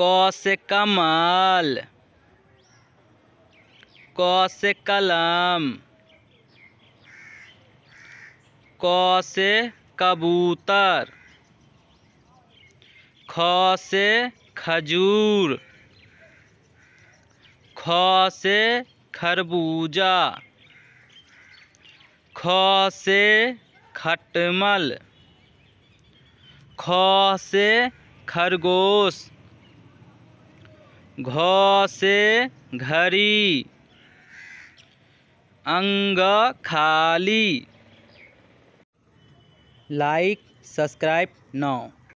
क कमल क से कलम कौश कबूतर ख से खजूर ख से खरबूजा ख से खटमल ख से खरगोश घ से घड़ी अंग खाली लाइक सब्सक्राइब नाउ